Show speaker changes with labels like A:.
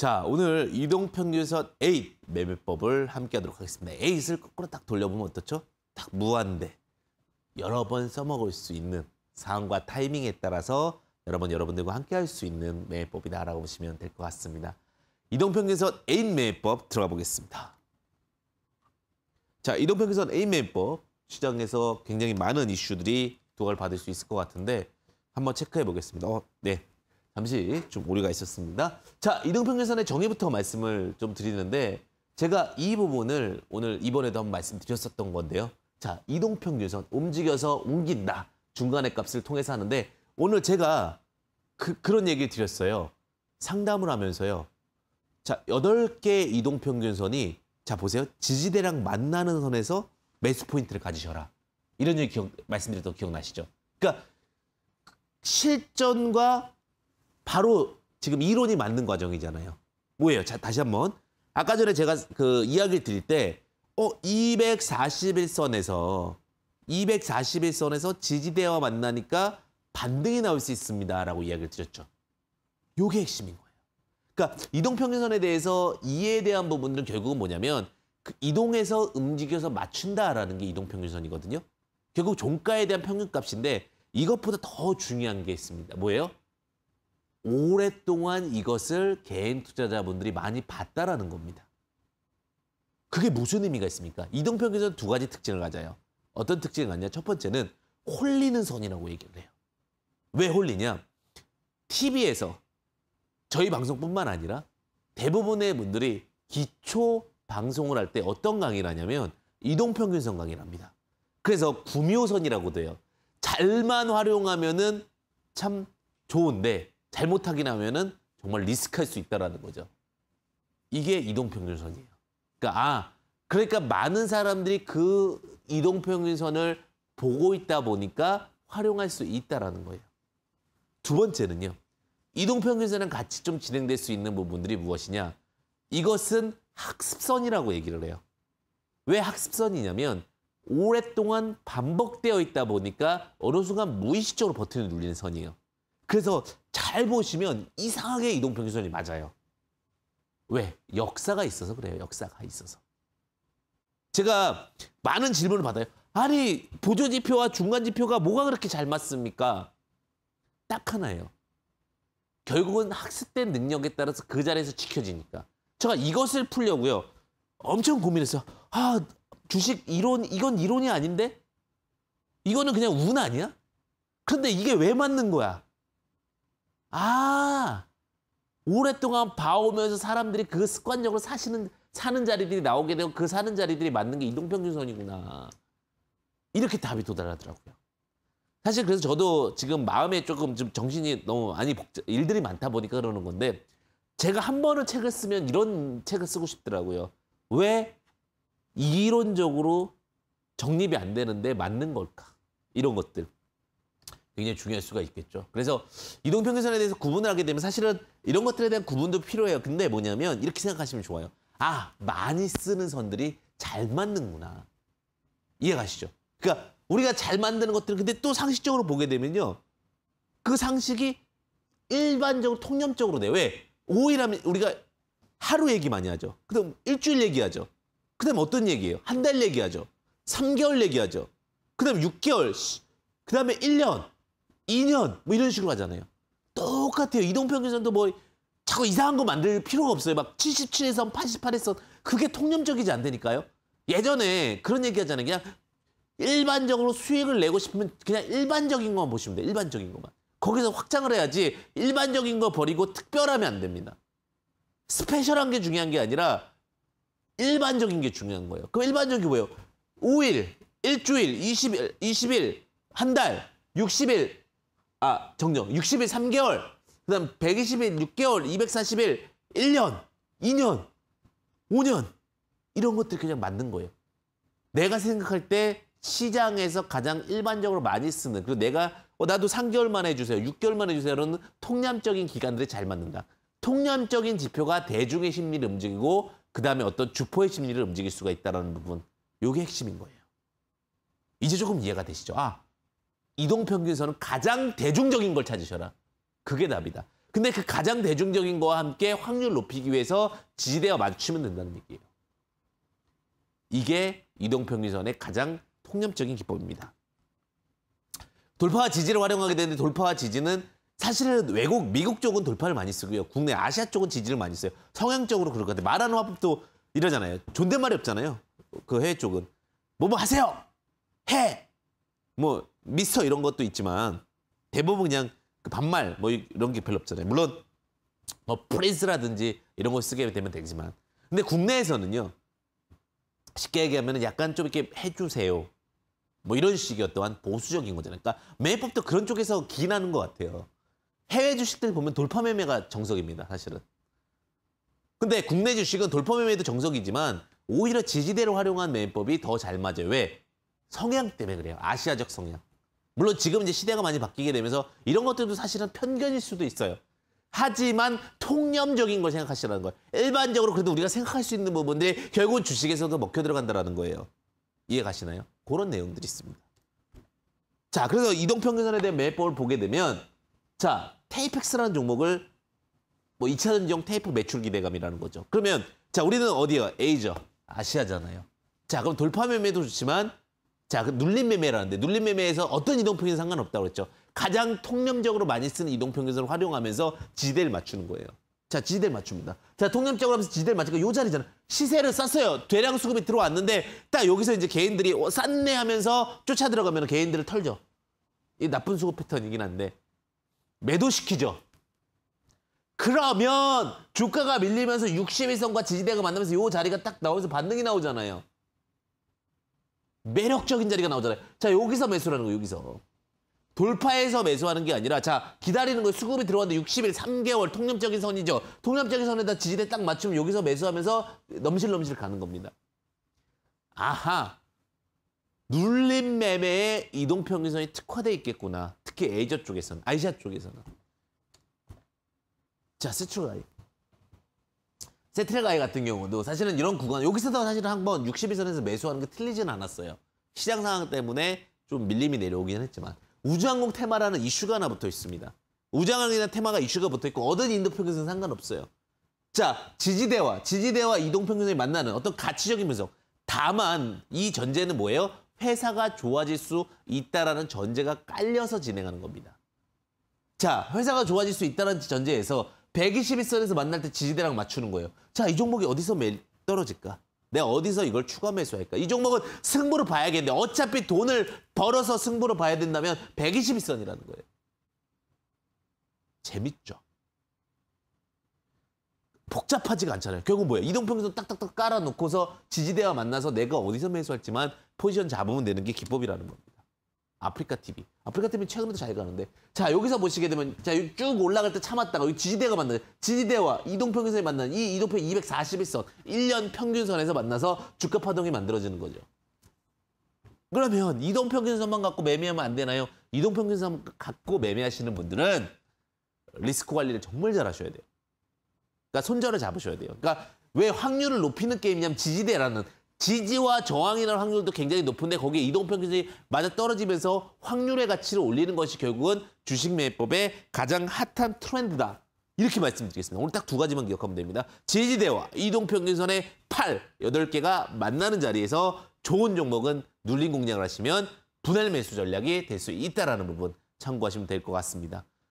A: 자, 오늘 이동평균선 8 매매법을 함께 하도록 하겠습니다. 8을 거꾸로 딱 돌려보면 어떻죠? 딱 무한대. 여러 번 써먹을 수 있는 상황과 타이밍에 따라서 여러 번 여러분들과 함께 할 수 있는 매매법이다알아 보시면 될 것 같습니다. 이동평균선 8 매매법 들어가 보겠습니다. 자, 이동평균선 8 매매법 시장에서 굉장히 많은 이슈들이 도움을 받을 수 있을 것 같은데 한번 체크해 보겠습니다. 어, 네. 잠시 좀 오류가 있었습니다. 자, 이동평균선의 정의부터 말씀을 좀 드리는데 제가 이 부분을 오늘 이번에도 한번 말씀드렸었던 건데요. 자, 이동평균선 움직여서 옮긴다. 중간의 값을 통해서 하는데 오늘 제가 그, 그런 얘기를 드렸어요. 상담을 하면서요. 자, 8 개의 이동평균선이 자, 보세요. 지지대랑 만나는 선에서 매수 포인트를 가지셔라. 이런 얘기 기억, 말씀드렸던 기억나시죠? 그러니까 실전과 바로 지금 이론이 맞는 과정이잖아요. 뭐예요? 자, 다시 한번. 아까 전에 제가 그 이야기를 드릴 때, 어, 241선에서, 241선에서 지지대와 만나니까 반등이 나올 수 있습니다. 라고 이야기를 드렸죠. 요게 핵심인 거예요. 그러니까 이동평균선에 대해서 이해에 대한 부분들은 결국은 뭐냐면, 그 이동해서 움직여서 맞춘다라는 게 이동평균선이거든요. 결국 종가에 대한 평균값인데, 이것보다 더 중요한 게 있습니다. 뭐예요? 오랫동안 이것을 개인 투자자분들이 많이 봤다라는 겁니다. 그게 무슨 의미가 있습니까? 이동평 균선두 가지 특징을 가져요. 어떤 특징을 갖냐? 첫 번째는 홀리는 선이라고 얘기를 해요. 왜 홀리냐? TV에서 저희 방송뿐만 아니라 대부분의 분들이 기초 방송을 할 때 어떤 강의를 하냐면 이동평균선 강의를 합니다. 그래서 구묘선이라고 돼요. 잘만 활용하면참 좋은데 잘못하긴 하면은 정말 리스크할 수 있다라는 거죠. 이게 이동평균선이에요. 그러니까 아 그러니까 많은 사람들이 그 이동평균선을 보고 있다 보니까 활용할 수 있다라는 거예요. 두 번째는요. 이동평균선이랑 같이 좀 진행될 수 있는 부분들이 무엇이냐? 이것은 학습선이라고 얘기를 해요. 왜 학습선이냐면 오랫동안 반복되어 있다 보니까 어느 순간 무의식적으로 버튼을 눌리는 선이에요. 그래서 잘 보시면 이상하게 이동평균선이 맞아요. 왜? 역사가 있어서 그래요. 역사가 있어서. 제가 많은 질문을 받아요. 아니 보조지표와 중간지표가 뭐가 그렇게 잘 맞습니까? 딱 하나예요. 결국은 학습된 능력에 따라서 그 자리에서 지켜지니까. 제가 이것을 풀려고요. 엄청 고민했어요. 아 주식 이론 이건 이론이 아닌데? 이거는 그냥 운 아니야? 근데 이게 왜 맞는 거야? 아, 오랫동안 봐오면서 사람들이 그 습관적으로 사시는 사는 자리들이 나오게 되고 그 사는 자리들이 맞는 게 이동평균선이구나. 이렇게 답이 도달하더라고요. 사실 그래서 저도 지금 마음에 조금 좀 정신이 너무 많이 복잡, 일들이 많다 보니까 그러는 건데 제가 한 번은 책을 쓰면 이런 책을 쓰고 싶더라고요. 왜 이론적으로 정립이 안 되는데 맞는 걸까? 이런 것들. 굉장히 중요할 수가 있겠죠. 그래서 이동평균선에 대해서 구분을 하게 되면 사실은 이런 것들에 대한 구분도 필요해요. 근데 뭐냐면 이렇게 생각하시면 좋아요. 아, 많이 쓰는 선들이 잘 맞는구나. 이해가시죠? 그러니까 우리가 잘 만드는 것들은 근데 또 상식적으로 보게 되면요. 그 상식이 일반적으로 통념적으로 돼. 왜? 5일하면 우리가 하루 얘기 많이 하죠. 그다음 일주일 얘기하죠. 그다음 어떤 얘기예요? 한 달 얘기하죠. 3개월 얘기하죠. 그다음 6개월. 그다음에 1년. 2년 뭐 이런 식으로 하잖아요. 똑같아요. 이동평균선도 뭐 자꾸 이상한 거 만들 필요가 없어요. 막 77에선 88에선 그게 통념적이지 않으니까요. 예전에 그런 얘기 하잖아요. 그냥 일반적으로 수익을 내고 싶으면 그냥 일반적인 것만 보시면 돼요. 일반적인 것만. 거기서 확장을 해야지 일반적인 거 버리고 특별하면 안 됩니다. 스페셜한 게 중요한 게 아니라 일반적인 게 중요한 거예요. 그럼 일반적인 게 뭐예요? 5일, 일주일, 20일, 20일, 한 달, 60일, 아, 정녕 60일 3개월. 그다음 120일 6개월, 240일 1년, 2년, 5년. 이런 것들 그냥 만든 거예요. 내가 생각할 때 시장에서 가장 일반적으로 많이 쓰는 그리고 내가 어, 나도 3개월만 해주세요. 6개월만 해주세요. 이런 통념적인 기간들이 잘 맞는다. 통념적인 지표가 대중의 심리를 움직이고 그다음에 어떤 주포의 심리를 움직일 수가 있다는 부분. 요게 핵심인 거예요. 이제 조금 이해가 되시죠? 아, 이동평균선은 가장 대중적인 걸 찾으셔라. 그게 답이다. 근데 그 가장 대중적인 거와 함께 확률 높이기 위해서 지지대와 맞추면 된다는 얘기예요. 이게 이동평균선의 가장 통념적인 기법입니다. 돌파와 지지를 활용하게 되는데 돌파와 지지는 사실은 외국, 미국 쪽은 돌파를 많이 쓰고요. 국내 아시아 쪽은 지지를 많이 써요. 성향적으로 그럴 것 같아요. 말하는 화법도 이러잖아요. 존댓말이 없잖아요. 그 해외 쪽은. 뭐뭐 뭐 하세요! 해! 뭐 미스터 이런 것도 있지만 대부분 그냥 그 반말 뭐 이런 게 별로 없잖아요. 물론 뭐 프린스라든지 이런 걸 쓰게 되면 되지만 근데 국내에서는요 쉽게 얘기하면 약간 좀 이렇게 해주세요 뭐 이런 식이 또한 보수적인 거잖아요. 그러니까 매입법도 그런 쪽에서 기인하는 것 같아요. 해외 주식들 보면 돌파 매매가 정석입니다. 사실은. 근데 국내 주식은 돌파 매매도 정석이지만 오히려 지지대로 활용한 매매법이 더 잘 맞아요. 왜? 성향 때문에 그래요. 아시아적 성향. 물론 지금 이제 시대가 많이 바뀌게 되면서 이런 것들도 사실은 편견일 수도 있어요. 하지만 통념적인 걸 생각하시라는 거예요. 일반적으로 그래도 우리가 생각할 수 있는 부분들이 결국은 주식에서도 먹혀 들어간다는 거예요. 이해 가시나요? 그런 내용들이 있습니다. 자, 그래서 이동평균선에 대한 매입법을 보게 되면 자, 테이펙스라는 종목을 뭐 2차 전지용 테이프 매출 기대감이라는 거죠. 그러면 자, 우리는 어디요? 에이저, 아시아잖아요. 자, 그럼 돌파 매매도 좋지만 자, 그 눌림매매라는데 눌림매매에서 어떤 이동평균 상관없다고 그랬죠. 가장 통념적으로 많이 쓰는 이동평균선을 활용하면서 지대를 맞추는 거예요. 자, 지대를 맞춥니다. 자, 통념적으로 하면서 지대를 맞추니까 요 자리잖아. 시세를 쌌어요. 대량 수급이 들어왔는데 딱 여기서 이제 개인들이 어, 쌌네 하면서 쫓아 들어가면 개인들을 털죠. 이 나쁜 수급 패턴이긴 한데 매도시키죠. 그러면 주가가 밀리면서 60일선과 지지대가 만나면서 요 자리가 딱나와서 반등이 나오잖아요. 매력적인 자리가 나오잖아요. 자, 여기서 매수라는 거 여기서. 돌파해서 매수하는 게 아니라 자, 기다리는 거 수급이 들어왔는데 60일 3개월 통념적인 선이죠. 통념적인 선에다 지지대 딱 맞추면 여기서 매수하면서 넘실넘실 가는 겁니다. 아하. 눌림 매매의 이동 평균선이 특화돼 있겠구나. 특히 에이저 쪽에서는, 아시아 쪽에서는. 자, 스트라이크. 세트레가이 같은 경우도 사실은 이런 구간 여기서도 사실은 한번 60일선에서 매수하는 게 틀리진 않았어요. 시장 상황 때문에 좀 밀림이 내려오긴 했지만 우주항공 테마라는 이슈가 하나 붙어 있습니다. 우주항공이나 테마가 이슈가 붙어 있고 얻은 인도 평균선 상관없어요. 자 지지대와 지지대와 이동 평균선이 만나는 어떤 가치적인 분석. 다만 이 전제는 뭐예요? 회사가 좋아질 수 있다라는 전제가 깔려서 진행하는 겁니다. 자 회사가 좋아질 수 있다는 전제에서 121선에서 만날 때 지지대랑 맞추는 거예요. 자, 이 종목이 어디서 매일 떨어질까? 내가 어디서 이걸 추가 매수할까? 이 종목은 승부를 봐야겠는데 어차피 돈을 벌어서 승부를 봐야 된다면 122선이라는 거예요. 재밌죠? 복잡하지가 않잖아요. 결국 뭐예요? 이동평균선 딱딱딱 깔아놓고서 지지대와 만나서 내가 어디서 매수할지만 포지션 잡으면 되는 게 기법이라는 겁니다. 아프리카 TV. 아프리카 TV 최근에도 잘 가는데. 자, 여기서 보시게 되면, 자, 쭉 올라갈 때 참았다가 여기 지지대가 만나요. 지지대와 이동평 균 선이 만나는 이 이동평 241선, 1년 평균선에서 만나서 주가 파동이 만들어지는 거죠. 그러면 이동평균선만 갖고 매매하면 안 되나요? 이동평균선 갖고 매매하시는 분들은 리스크 관리를 정말 잘 하셔야 돼요. 그러니까 손절을 잡으셔야 돼요. 그러니까 왜 확률을 높이는 게임이냐면 지지대라는 지지와 저항이라는 확률도 굉장히 높은데 거기에 이동평균이 맞아 떨어지면서 확률의 가치를 올리는 것이 결국은 주식 매매법의 가장 핫한 트렌드다. 이렇게 말씀드리겠습니다. 오늘 딱 두 가지만 기억하면 됩니다. 지지대와 이동평균선의 팔, 여덟 개가 만나는 자리에서 좋은 종목은 눌린 공략을 하시면 분할 매수 전략이 될 수 있다는 라 부분 참고하시면 될 것 같습니다.